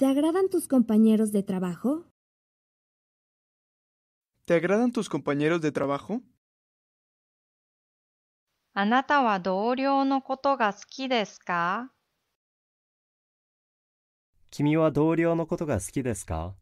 ¿Te agradan tus compañeros de trabajo? ¿Te agradan tus compañeros de trabajo? あなたは同僚のことが好きですか君は同僚のことが好きですか